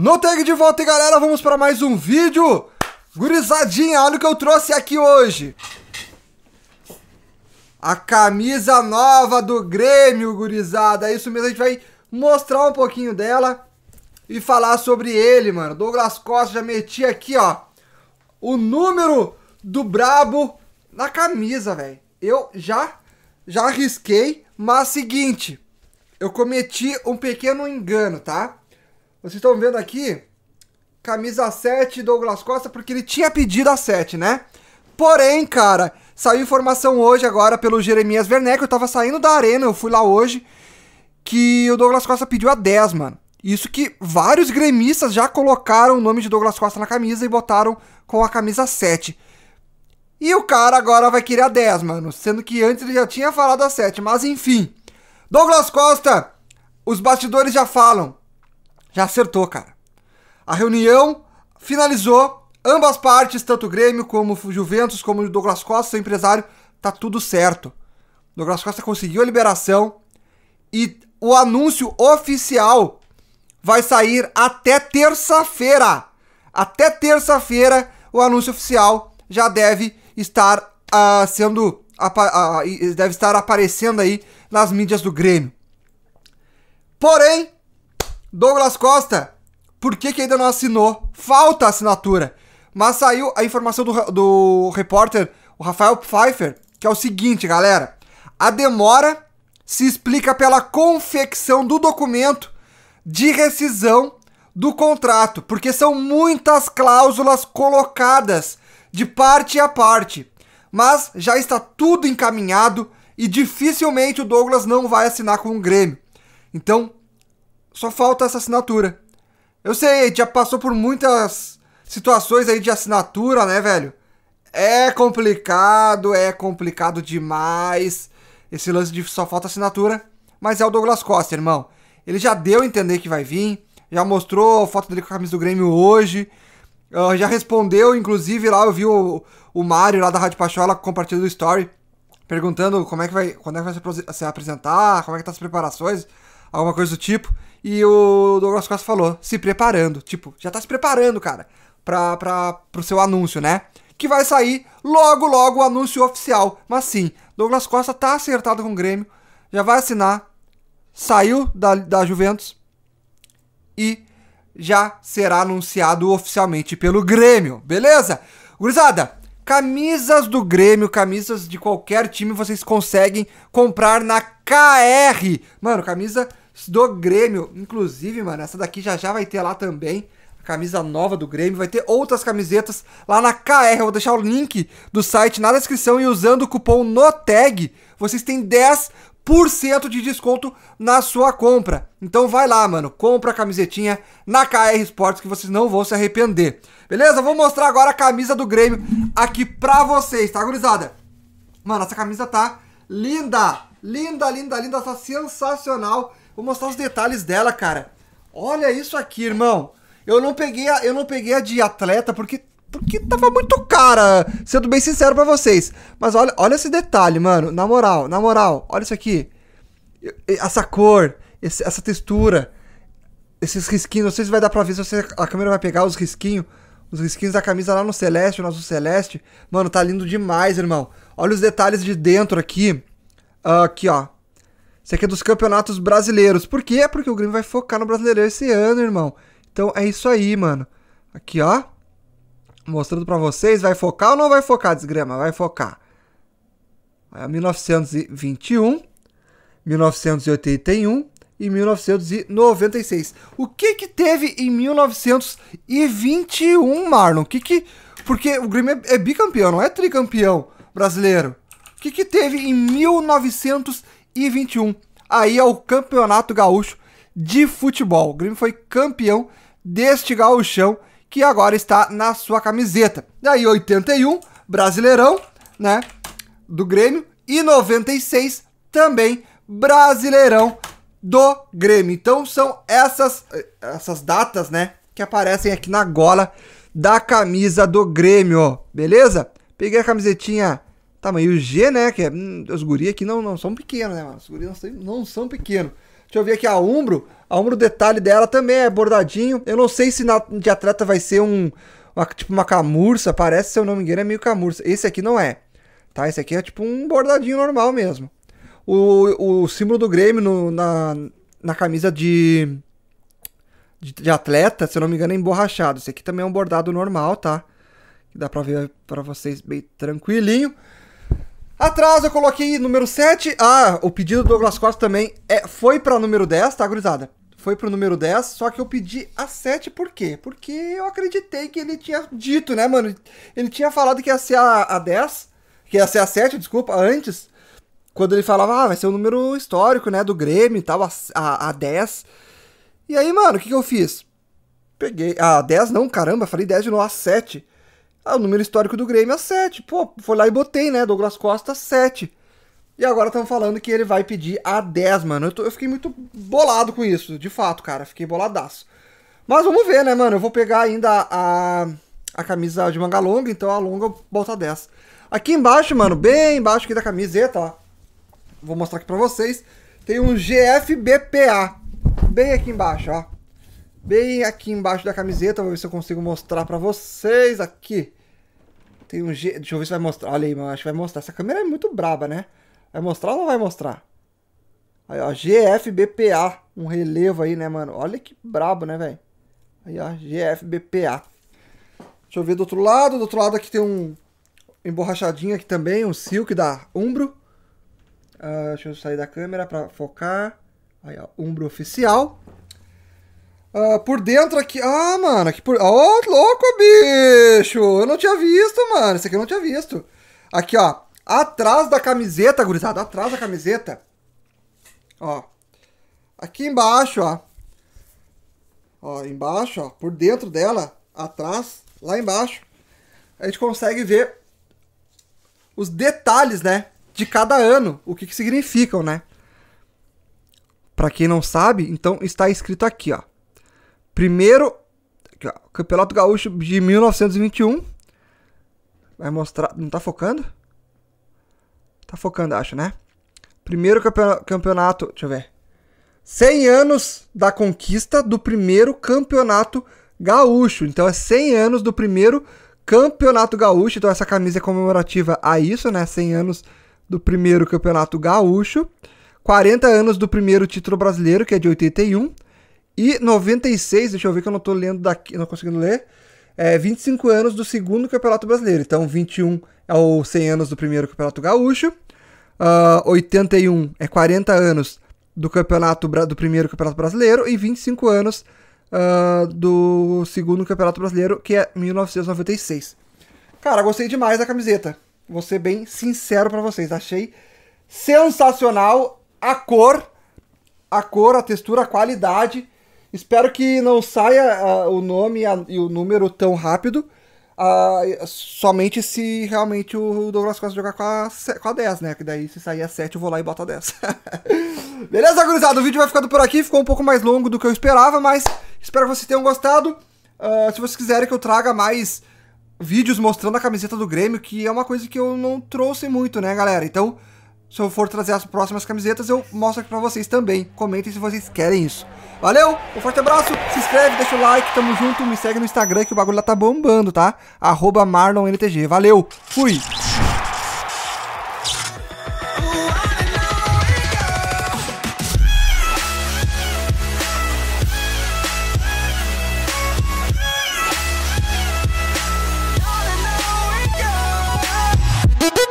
No tag de volta, galera, vamos para mais um vídeo. Gurizadinha, olha o que eu trouxe aqui hoje. A camisa nova do Grêmio, gurizada. É isso mesmo, a gente vai mostrar um pouquinho dela e falar sobre ele, mano. Douglas Costa já meti aqui, ó, o número do brabo na camisa, velho. Eu já já arrisquei, mas seguinte, eu cometi um pequeno engano, tá? Vocês estão vendo aqui, camisa 7 Douglas Costa, porque ele tinha pedido a 7, né? Porém, cara, saiu informação hoje agora pelo Jeremias Werneck, eu tava saindo da arena, eu fui lá hoje, que o Douglas Costa pediu a 10, mano. Isso que vários gremistas já colocaram o nome de Douglas Costa na camisa e botaram com a camisa 7. E o cara agora vai querer a 10, mano. Sendo que antes ele já tinha falado a 7. Mas enfim. Douglas Costa, os bastidores já falam. Já acertou, cara. A reunião finalizou. Ambas partes, tanto o Grêmio como o Juventus, como o Douglas Costa, seu empresário, tá tudo certo. O Douglas Costa conseguiu a liberação e o anúncio oficial vai sair até terça-feira. Até terça-feira, o anúncio oficial já deve estar uh, sendo uh, deve estar aparecendo aí nas mídias do Grêmio. Porém, Douglas Costa, por que, que ainda não assinou? Falta assinatura. Mas saiu a informação do, do repórter, o Rafael Pfeiffer, que é o seguinte, galera. A demora se explica pela confecção do documento de rescisão do contrato, porque são muitas cláusulas colocadas de parte a parte. Mas já está tudo encaminhado e dificilmente o Douglas não vai assinar com o Grêmio. Então, só falta essa assinatura. Eu sei, já passou por muitas situações aí de assinatura, né, velho? É complicado, é complicado demais esse lance de só falta assinatura. Mas é o Douglas Costa, irmão. Ele já deu a entender que vai vir, já mostrou a foto dele com a camisa do Grêmio hoje. Ah, já respondeu, inclusive lá eu vi o, o Mário lá da Rádio Pachola compartilhando o story, perguntando como é que vai, quando é que vai se apresentar, como é que tá as preparações alguma coisa do tipo. E o Douglas Costa falou, se preparando. Tipo, já tá se preparando, cara, pra, pra, pro seu anúncio, né? Que vai sair logo, logo o anúncio oficial. Mas sim, Douglas Costa tá acertado com o Grêmio, já vai assinar, saiu da, da Juventus e já será anunciado oficialmente pelo Grêmio, beleza? Gurizada, camisas do Grêmio, camisas de qualquer time vocês conseguem comprar na KR. Mano, camisa do Grêmio. Inclusive, mano, essa daqui já já vai ter lá também. A camisa nova do Grêmio. Vai ter outras camisetas lá na KR. Eu vou deixar o link do site na descrição. E usando o cupom NOTEG, vocês têm 10% de desconto na sua compra. Então vai lá, mano. Compra a camisetinha na KR Sports que vocês não vão se arrepender. Beleza? Vou mostrar agora a camisa do Grêmio aqui pra vocês, tá, gurizada? Mano, essa camisa tá linda. Linda, linda, linda. Tá sensacional. Vou mostrar os detalhes dela, cara. Olha isso aqui, irmão. Eu não peguei a, eu não peguei a de atleta porque porque tava muito cara, sendo bem sincero para vocês. Mas olha, olha esse detalhe, mano. Na moral, na moral, olha isso aqui. Essa cor, esse, essa textura, esses risquinhos. Não sei se vai dar pra ver, se você, a câmera vai pegar os risquinhos. Os risquinhos da camisa lá no Celeste, o nosso Celeste. Mano, tá lindo demais, irmão. Olha os detalhes de dentro aqui. Uh, aqui, ó. Isso aqui é dos campeonatos brasileiros. Por quê? Porque o Grêmio vai focar no brasileiro esse ano, irmão. Então é isso aí, mano. Aqui, ó. Mostrando pra vocês. Vai focar ou não vai focar, desgrama? Vai focar. É 1921, 1981 e 1996. O que que teve em 1921, Marlon? O que que... Porque o Grêmio é, é bicampeão, não é tricampeão brasileiro. O que que teve em 1921? 2021. Aí é o Campeonato Gaúcho de Futebol. O Grêmio foi campeão deste gaúcho que agora está na sua camiseta. Daí 81, Brasileirão, né, do Grêmio e 96 também Brasileirão do Grêmio. Então são essas eh, essas datas, né, que aparecem aqui na gola da camisa do Grêmio, beleza? Peguei a camisetinha tá mas o G, né? Que é, hum, os guri aqui não, não são pequenos, né, mano? Os guri não, são, não são pequenos. Deixa eu ver aqui a Umbro. A Umbro, o detalhe dela também é bordadinho. Eu não sei se na, de atleta vai ser um... Uma, tipo uma camurça, parece, se eu não me engano, é meio camurça. Esse aqui não é, tá? Esse aqui é tipo um bordadinho normal mesmo. O, o símbolo do Grêmio no, na, na camisa de, de, de, atleta, se eu não me engano, é emborrachado. Esse aqui também é um bordado normal, tá? Dá pra ver pra vocês bem tranquilinho. Atrás eu coloquei número 7. Ah, o pedido do Douglas Costa também é, foi pra número 10, tá, gurizada? Foi pro número 10, só que eu pedi a 7 por quê? Porque eu acreditei que ele tinha dito, né, mano? Ele tinha falado que ia ser a, a 10, que ia ser a 7, desculpa, antes. Quando ele falava, ah, vai ser o um número histórico, né, do Grêmio e tal, a, a, a 10. E aí, mano, o que, que eu fiz? Peguei. Ah, a 10 não, caramba, falei 10 de novo, a 7. Ah, o número histórico do Grêmio é 7. Pô, foi lá e botei, né? Douglas Costa, 7. E agora estão falando que ele vai pedir a 10, mano. Eu, tô, eu, fiquei muito bolado com isso, de fato, cara. Fiquei boladaço. Mas vamos ver, né, mano? Eu vou pegar ainda a, a, a camisa de manga longa, então a longa eu boto a 10. Aqui embaixo, mano, bem embaixo aqui da camiseta, ó. Vou mostrar aqui pra vocês. Tem um GFBPA. Bem aqui embaixo, ó. Bem aqui embaixo da camiseta. Vou ver se eu consigo mostrar pra vocês aqui. Tem um G. Deixa eu ver se vai mostrar. Olha aí, mano. Acho que vai mostrar. Essa câmera é muito braba, né? Vai mostrar ou não vai mostrar? Aí, ó. GFBPA. Um relevo aí, né, mano? Olha que brabo, né, velho? Aí, ó. GFBPA. Deixa eu ver do outro lado. Do outro lado aqui tem um emborrachadinho aqui também. Um Silk da Umbro. Uh, deixa eu sair da câmera pra focar. Aí, ó. Umbro oficial. Ah, por dentro aqui. Ah, mano, aqui por. Ó, oh, louco, bicho! Eu não tinha visto, mano. Isso aqui eu não tinha visto. Aqui, ó. Atrás da camiseta, gurizada. Atrás da camiseta. Ó. Aqui embaixo, ó. Ó, embaixo, ó. Por dentro dela. Atrás. Lá embaixo. A gente consegue ver os detalhes, né? De cada ano. O que, que significam, né? Para quem não sabe, então está escrito aqui, ó. Primeiro, aqui, ó, Campeonato Gaúcho de 1921. Vai mostrar. Não tá focando? Tá focando, acho, né? Primeiro campeonato. Deixa eu ver. 100 anos da conquista do primeiro campeonato gaúcho. Então é 100 anos do primeiro campeonato gaúcho. Então essa camisa é comemorativa a isso, né? 100 anos do primeiro campeonato gaúcho. 40 anos do primeiro título brasileiro, que é de 81. E 96, deixa eu ver que eu não tô lendo daqui, não conseguindo ler. É 25 anos do segundo Campeonato Brasileiro. Então, 21 é o 100 anos do primeiro Campeonato Gaúcho. Uh, ah, 81 é 40 anos do campeonato do primeiro Campeonato Brasileiro e 25 anos uh, do segundo Campeonato Brasileiro, que é 1996. Cara, gostei demais da camiseta. Vou ser bem sincero para vocês, achei sensacional a cor, a cor, a textura, a qualidade. Espero que não saia ah, o nome e o número tão rápido. Ah, somente se realmente o Douglas Costa jogar com a, com a 10, né? Que daí se sair a 7 eu vou lá e boto a 10. Beleza, gurizada? O vídeo vai ficando por aqui. Ficou um pouco mais longo do que eu esperava, mas espero que vocês tenham gostado. Uh, se vocês quiserem que eu traga mais vídeos mostrando a camiseta do Grêmio, que é uma coisa que eu não trouxe muito, né, galera? Então, se eu for trazer as próximas camisetas, eu mostro aqui pra vocês também. Comentem se vocês querem isso. Valeu, um forte abraço, se inscreve, deixa o like, tamo junto, me segue no Instagram que o bagulho lá tá bombando, tá? Arroba MarlonNTG, valeu, fui!